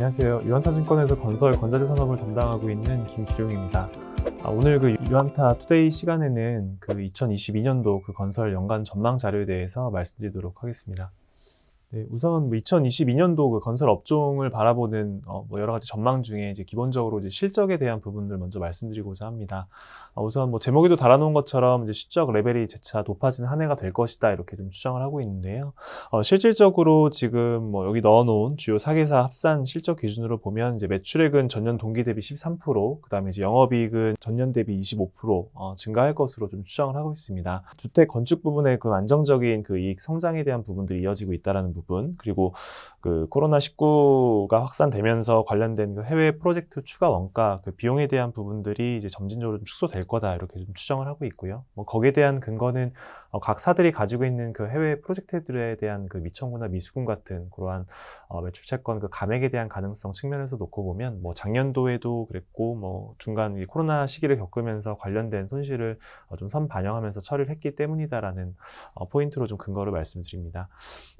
안녕하세요. 유한타증권에서 건설 건자재 산업을 담당하고 있는 김기룡입니다 아, 오늘 그 유한타 투데이 시간에는 그 2022년도 그 건설 연간 전망 자료에 대해서 말씀드리도록 하겠습니다. 네, 우선 뭐 2022년도 그 건설 업종을 바라보는 어, 뭐 여러 가지 전망 중에 이제 기본적으로 이제 실적에 대한 부분들 먼저 말씀드리고자 합니다. 어, 우선 뭐 제목에도 달아놓은 것처럼 이제 실적 레벨이 재차 높아진한 해가 될 것이다 이렇게 좀 추정을 하고 있는데요. 어, 실질적으로 지금 뭐 여기 넣어놓은 주요 사계사 합산 실적 기준으로 보면 이제 매출액은 전년 동기 대비 13%, 그다음에 이제 영업이익은 전년 대비 25% 어, 증가할 것으로 좀 추정을 하고 있습니다. 주택 건축 부분의 그 안정적인 그 이익 성장에 대한 부분들이 이어지고 있다라는. 부분 부분 그리고 그 코로나 19가 확산되면서 관련된 그 해외 프로젝트 추가 원가 그 비용에 대한 부분들이 이제 점진적으로 축소될 거다 이렇게 좀 추정을 하고 있고요. 뭐 거기에 대한 근거는 어, 각 사들이 가지고 있는 그 해외 프로젝트들에 대한 그 미청구나 미수금 같은 그러한 어, 매출 채권 그 감액에 대한 가능성 측면에서 놓고 보면 뭐 작년도에도 그랬고 뭐 중간 이 코로나 시기를 겪으면서 관련된 손실을 어, 좀선 반영하면서 처리를 했기 때문이다라는 어, 포인트로 좀 근거를 말씀드립니다.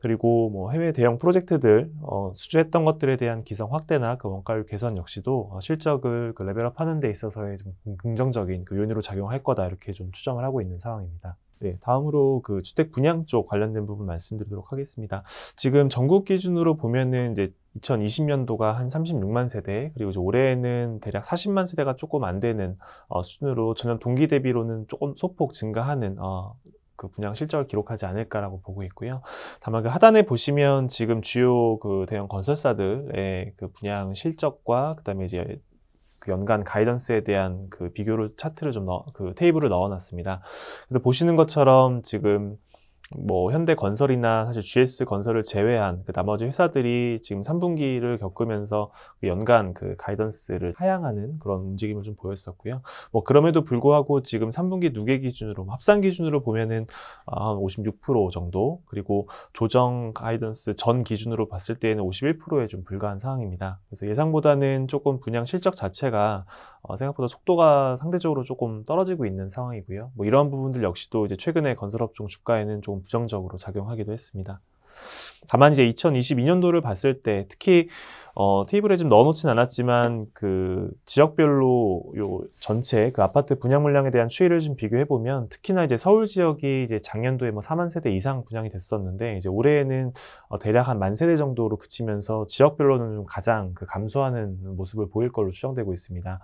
그리고 뭐 해외 대형 프로젝트들 어, 수주했던 것들에 대한 기성 확대나 그 원가율 개선 역시도 어, 실적을 그 레벨업하는 데 있어서의 좀 긍정적인 그 요인으로 작용할 거다 이렇게 좀 추정을 하고 있는 상황입니다. 네, 다음으로 그 주택 분양 쪽 관련된 부분 말씀드리도록 하겠습니다. 지금 전국 기준으로 보면은 이제 2020년도가 한 36만 세대, 그리고 이제 올해에는 대략 40만 세대가 조금 안 되는 어, 수준으로 전년 동기 대비로는 조금 소폭 증가하는 어, 그 분양 실적을 기록하지 않을까라고 보고 있고요. 다만 그 하단에 보시면 지금 주요 그 대형 건설사들의 그 분양 실적과 그다음에 이제 그 연간 가이던스에 대한 그 비교를 차트를 좀 넣, 그 테이블을 넣어놨습니다. 그래서 보시는 것처럼 지금 뭐 현대건설이나 사실 GS건설을 제외한 그 나머지 회사들이 지금 3분기를 겪으면서 그 연간 그 가이던스를 하향하는 그런 움직임을 좀 보였었고요. 뭐 그럼에도 불구하고 지금 3분기 누계 기준으로 합산 기준으로 보면은 아, 한56% 정도 그리고 조정 가이던스 전 기준으로 봤을 때에는 51%에 좀 불과한 상황입니다. 그래서 예상보다는 조금 분양 실적 자체가 어, 생각보다 속도가 상대적으로 조금 떨어지고 있는 상황이고요. 뭐 이런 부분들 역시도 이제 최근에 건설업종 주가에는 좀 부정적으로 작용하기도 했습니다. 다만 이제 2022년도를 봤을 때 특히 어, 테이블에 좀 넣어놓진 않았지만 그 지역별로 요 전체 그 아파트 분양 물량에 대한 추이를 좀 비교해 보면 특히나 이제 서울 지역이 이제 작년도에 뭐 4만 세대 이상 분양이 됐었는데 이제 올해에는 어, 대략 한 만 세대 정도로 그치면서 지역별로는 좀 가장 그 감소하는 모습을 보일 걸로 추정되고 있습니다.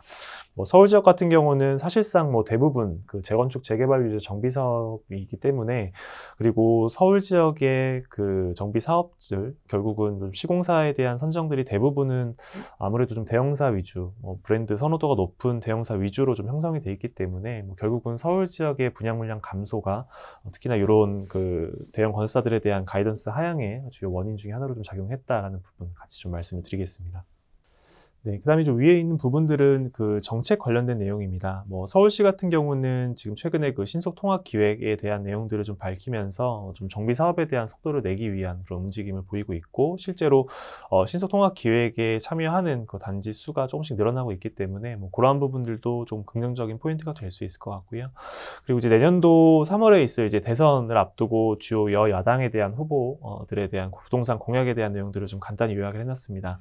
뭐 서울 지역 같은 경우는 사실상 뭐 대부분 그 재건축 재개발 유지 정비 사업이기 때문에 그리고 서울 지역의 그 정비 사업들 결국은 좀 시공사에 대한 선정들이 대부분은 아무래도 좀 대형사 위주 뭐 브랜드 선호도가 높은 대형사 위주로 좀 형성이 돼 있기 때문에 뭐 결국은 서울 지역의 분양 물량 감소가 특히나 이런 그 대형 건설사들에 대한 가이던스 하향의 주요 원인 중에 하나로 좀 작용했다라는 부분 같이 좀 말씀을 드리겠습니다. 네, 그다음에 좀 위에 있는 부분들은 그 정책 관련된 내용입니다. 뭐 서울시 같은 경우는 지금 최근에 그 신속 통합 기획에 대한 내용들을 좀 밝히면서 좀 정비 사업에 대한 속도를 내기 위한 그런 움직임을 보이고 있고 실제로 어, 신속 통합 기획에 참여하는 그 단지 수가 조금씩 늘어나고 있기 때문에 뭐 그러한 부분들도 좀 긍정적인 포인트가 될 수 있을 것 같고요. 그리고 이제 내년도 3월에 있을 이제 대선을 앞두고 주요 여 야당에 대한 후보들에 대한 그 부동산 공약에 대한 내용들을 좀 간단히 요약을 해놨습니다.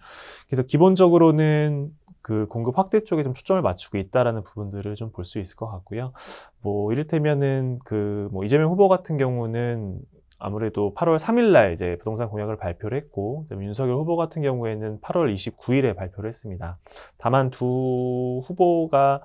그래서 기본적으로는 저는 그 공급 확대 쪽에 좀 초점을 맞추고 있다라는 부분들을 좀 볼 수 있을 것 같고요. 뭐 이를테면은 그뭐 이재명 후보 같은 경우는 아무래도 8월 3일날 이제 부동산 공약을 발표를 했고 윤석열 후보 같은 경우에는 8월 29일에 발표를 했습니다. 다만 두 후보가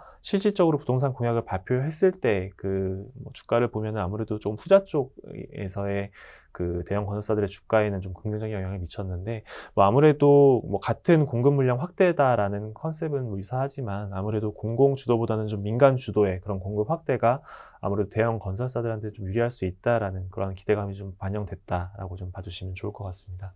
실질적으로 부동산 공약을 발표했을 때 그 뭐 주가를 보면 아무래도 좀 후자 쪽에서의 그 대형 건설사들의 주가에는 좀 긍정적인 영향을 미쳤는데 뭐 아무래도 뭐 같은 공급 물량 확대다라는 컨셉은 뭐 유사하지만 아무래도 공공 주도보다는 좀 민간 주도의 그런 공급 확대가 아무래도 대형 건설사들한테 좀 유리할 수 있다라는 그런 기대감이 좀 반영됐다라고 좀 봐주시면 좋을 것 같습니다.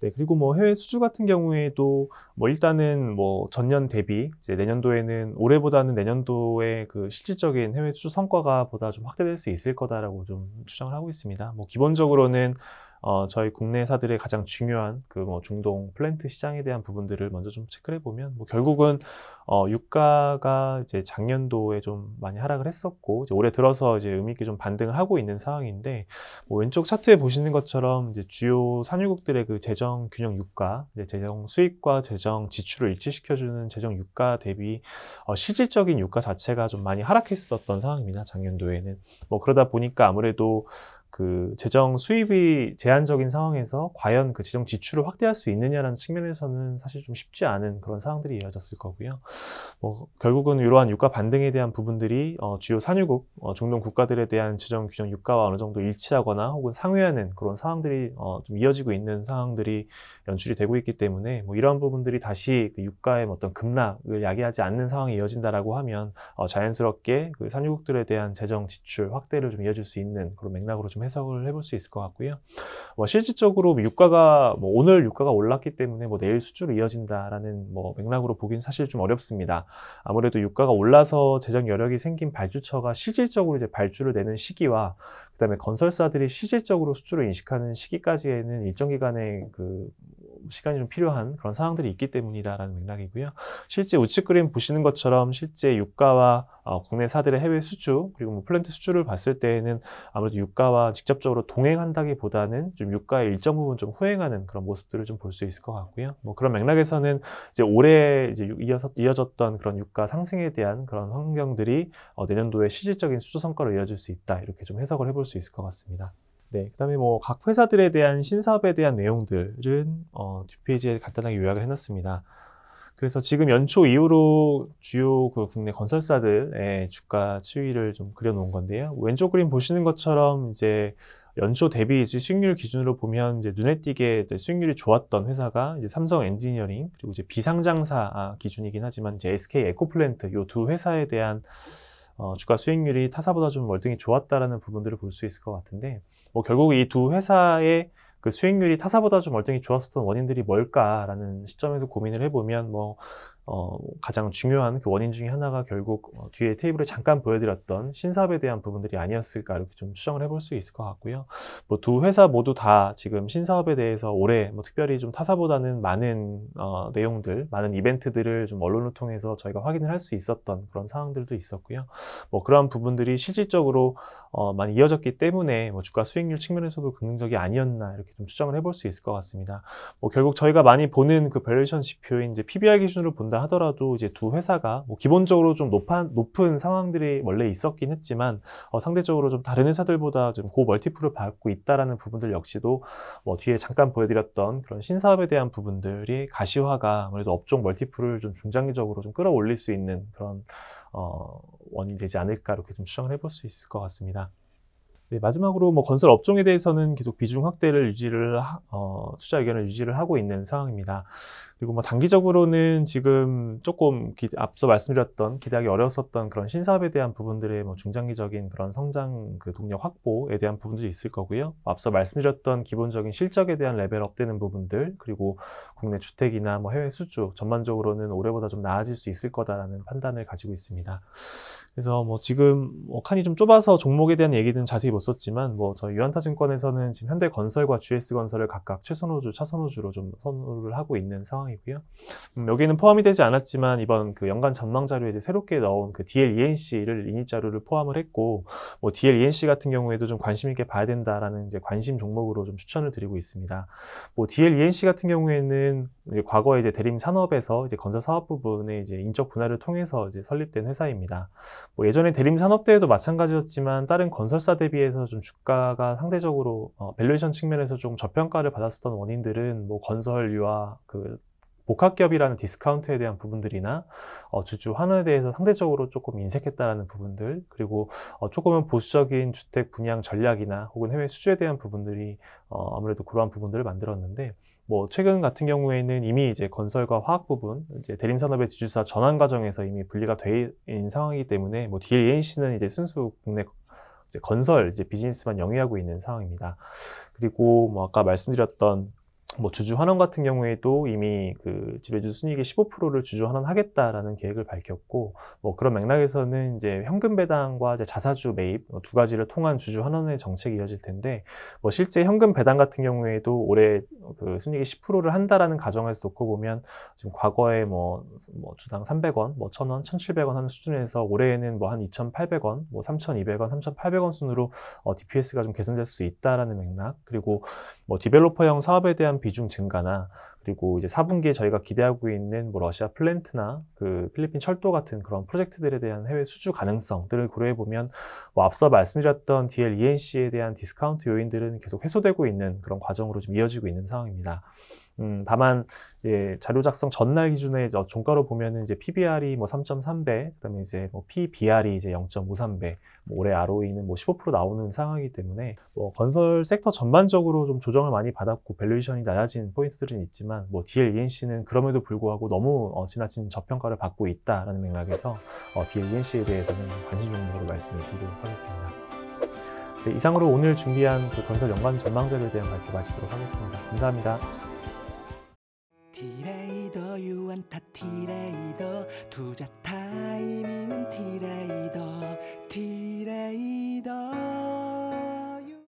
네, 그리고 뭐 해외 수주 같은 경우에도 뭐 일단은 뭐 전년 대비 이제 내년도에는 올해보다는 내년도에 그 실질적인 해외 수주 성과가 보다 좀 확대될 수 있을 거다라고 좀 추정을 하고 있습니다. 뭐 기본적으로는 어, 저희 국내사들의 가장 중요한 그 뭐 중동 플랜트 시장에 대한 부분들을 먼저 좀 체크해 를 보면 뭐 결국은 어, 유가가 이제 작년도에 좀 많이 하락을 했었고 이제 올해 들어서 이제 의미 있게 좀 반등을 하고 있는 상황인데 뭐 왼쪽 차트에 보시는 것처럼 이제 주요 산유국들의 그 재정 균형 유가, 이제 재정 수익과 재정 지출을 일치시켜주는 재정 유가 대비 어, 실질적인 유가 자체가 좀 많이 하락했었던 상황입니다. 작년도에는 뭐 그러다 보니까 아무래도 그 재정 수입이 제한적인 상황에서 과연 그 재정 지출을 확대할 수 있느냐라는 측면에서는 사실 좀 쉽지 않은 그런 상황들이 이어졌을 거고요. 뭐 결국은 이러한 유가 반등에 대한 부분들이 어, 주요 산유국, 어, 중동 국가들에 대한 지정 규정 유가와 어느 정도 일치하거나 혹은 상회하는 그런 상황들이 어, 좀 이어지고 있는 상황들이 연출이 되고 있기 때문에 뭐 이러한 부분들이 다시 그 유가의 뭐 어떤 급락을 야기하지 않는 상황이 이어진다라고 하면 어, 자연스럽게 그 산유국들에 대한 재정 지출 확대를 좀 이어줄 수 있는 그런 맥락으로 좀 해석을 해볼 수 있을 것 같고요. 뭐 실질적으로 뭐 유가가 뭐 오늘 유가가 올랐기 때문에 뭐 내일 수주로 이어진다라는 뭐 맥락으로 보기는 사실 좀 어렵습니다. 높습니다. 아무래도 유가가 올라서 재정 여력이 생긴 발주처가 실질적으로 이제 발주를 내는 시기와 그다음에 건설사들이 실질적으로 수주를 인식하는 시기까지에는 일정 기간의 그 시간이 좀 필요한 그런 상황들이 있기 때문이다라는 맥락이고요. 실제 우측 그림 보시는 것처럼 실제 유가와 어, 국내 사들의 해외 수주 그리고 뭐 플랜트 수주를 봤을 때에는 아무래도 유가와 직접적으로 동행한다기보다는 좀 유가의 일정 부분 좀 후행하는 그런 모습들을 좀 볼 수 있을 것 같고요. 뭐 그런 맥락에서는 이제 올해 이제 이어서 이어졌던 그런 유가 상승에 대한 그런 환경들이 어, 내년도에 실질적인 수주 성과로 이어질 수 있다 이렇게 좀 해석을 해볼 수 있을 것 같습니다. 네, 그다음에 뭐 각 회사들에 대한 신사업에 대한 내용들은 어, 뒷페이지에 간단하게 요약을 해놨습니다. 그래서 지금 연초 이후로 주요 그 국내 건설사들의 주가 추이를 좀 그려놓은 건데요. 왼쪽 그림 보시는 것처럼 이제 연초 대비 이제 수익률 기준으로 보면 이제 눈에 띄게 수익률이 좋았던 회사가 이제 삼성 엔지니어링 그리고 이제 비상장사 기준이긴 하지만 이제 SK 에코플랜트 이 두 회사에 대한 어, 주가 수익률이 타사보다 좀 월등히 좋았다라는 부분들을 볼 수 있을 것 같은데 뭐 결국 이 두 회사의 그 수익률이 타사보다 좀 월등히 좋았었던 원인들이 뭘까라는 시점에서 고민을 해보면 뭐 어, 가장 중요한 그 원인 중에 하나가 결국 어, 뒤에 테이블에 잠깐 보여드렸던 신사업에 대한 부분들이 아니었을까 이렇게 좀 추정을 해볼 수 있을 것 같고요. 뭐 두 회사 모두 다 지금 신사업에 대해서 올해 뭐 특별히 좀 타사보다는 많은 어, 내용들, 많은 이벤트들을 좀 언론을 통해서 저희가 확인을 할 수 있었던 그런 상황들도 있었고요. 뭐 그러한 부분들이 실질적으로 어, 많이 이어졌기 때문에 뭐 주가 수익률 측면에서도 긍정적이 아니었나 이렇게 좀 추정을 해볼 수 있을 것 같습니다. 뭐 결국 저희가 많이 보는 그 밸류에이션 지표인 이제 PBR 기준으로 본다. 된다 하더라도 이제 두 회사가 뭐 기본적으로 좀 높은, 높은 상황들이 원래 있었긴 했지만 어, 상대적으로 좀 다른 회사들보다 좀 고 멀티플을 받고 있다라는 부분들 역시도 뭐 뒤에 잠깐 보여드렸던 그런 신사업에 대한 부분들이 가시화가 아무래도 업종 멀티플을 좀 중장기적으로 좀 끌어올릴 수 있는 그런 어, 원인이 되지 않을까 이렇게 좀 추정을 해볼 수 있을 것 같습니다. 네, 마지막으로 뭐 건설 업종에 대해서는 계속 비중 확대를 유지를 하, 어, 투자 의견을 유지를 하고 있는 상황입니다. 그리고 뭐 단기적으로는 지금 조금 기, 앞서 말씀드렸던 기대하기 어려웠었던 그런 신사업에 대한 부분들의 뭐 중장기적인 그런 성장 그 동력 확보에 대한 부분들이 있을 거고요. 뭐 앞서 말씀드렸던 기본적인 실적에 대한 레벨업 되는 부분들 그리고 국내 주택이나 뭐 해외 수주 전반적으로는 올해보다 좀 나아질 수 있을 거다라는 판단을 가지고 있습니다. 그래서 뭐 지금 뭐 칸이 좀 좁아서 종목에 대한 얘기는 자세히 드리었지만뭐 뭐 저희 유한타증권에서는 지금 현대건설과 GS건설을 각각 최선호주, 차선호주로 좀 선호를 하고 있는 상황이고요. 음, 여기는 포함이 되지 않았지만 이번 그 연간 전망 자료에 이제 새롭게 넣은 그 DLENC를 인입 자료를 포함을 했고 뭐 DLENC 같은 경우에도 좀 관심 있게 봐야 된다라는 이제 관심 종목으로 좀 추천을 드리고 있습니다. 뭐 DLENC 같은 경우에는 이제 과거에 이제 대림 산업에서 이제 건설 사업 부분에 이제 인적 분할을 통해서 이제 설립된 회사입니다. 뭐 예전에 대림 산업 대회도 마찬가지였지만 다른 건설사 대비해 비해서 좀 주가가 상대적으로 어, 밸류에이션 측면에서 좀 저평가를 받았었던 원인들은 뭐 건설 유와그 복합기업이라는 디스카운트에 대한 부분들이나 어, 주주 환호에 대해서 상대적으로 조금 인색했다라는 부분들 그리고 어, 조금은 보수적인 주택 분양 전략이나 혹은 해외 수주에 대한 부분들이 어, 아무래도 그러한 부분들을 만들었는데 뭐 최근 같은 경우에는 이미 이제 건설과 화학 부분 이제 대림 산업의 지주사 전환 과정에서 이미 분리가 돼 있는 상황이기 때문에 뭐 d l e n c 는 이제 순수 국내 이제 건설 이제 비즈니스만 영위하고 있는 상황입니다. 그리고 뭐 아까 말씀드렸던 뭐 주주 환원 같은 경우에도 이미 그 지배주 순이익의 15%를 주주 환원하겠다라는 계획을 밝혔고 뭐 그런 맥락에서는 이제 현금 배당과 이제 자사주 매입 뭐 두 가지를 통한 주주 환원의 정책이 이어질 텐데 뭐 실제 현금 배당 같은 경우에도 올해 그 순이익의 10%를 한다라는 가정에서 놓고 보면 지금 과거에 뭐, 뭐 주당 300원, 뭐 1,000원, 1,700원 하는 수준에서 올해에는 뭐 한 2,800원, 뭐 3,200원, 3,800원 뭐 순으로 어, DPS가 좀 개선될 수 있다라는 맥락 그리고 뭐 디벨로퍼형 사업에 대한 비중 증가나 그리고 이제 4분기에 저희가 기대하고 있는 뭐 러시아 플랜트나 그 필리핀 철도 같은 그런 프로젝트들에 대한 해외 수주 가능성들을 고려해 보면 뭐 앞서 말씀드렸던 DL ENC에 대한 디스카운트 요인들은 계속 해소되고 있는 그런 과정으로 좀 이어지고 있는 상황입니다. 음, 다만 예, 자료 작성 전날 기준의 종가로 보면은 이제 PBR이 뭐 3.3배, 그다음에 이제 뭐 PBR이 이제 0.53배, 뭐 올해 ROE는 뭐 15% 나오는 상황이기 때문에 뭐 건설 섹터 전반적으로 좀 조정을 많이 받았고 밸류에이션이 낮아진 포인트들은 있지만 있지만 뭐 DLENC는 그럼에도 불구하고 너무 어, 지나친 저평가를 받고 있다라는 맥락에서 어, DLENC에 대해서는 관심 종목으로 말씀을 드리도록 하겠습니다. 네, 이상으로 오늘 준비한 그 건설 연관 전망자에 대한 발표 마치도록 하겠습니다. 감사합니다. 디레이더 유안타 디레이더 투자 타이밍은 디레이더 디레이더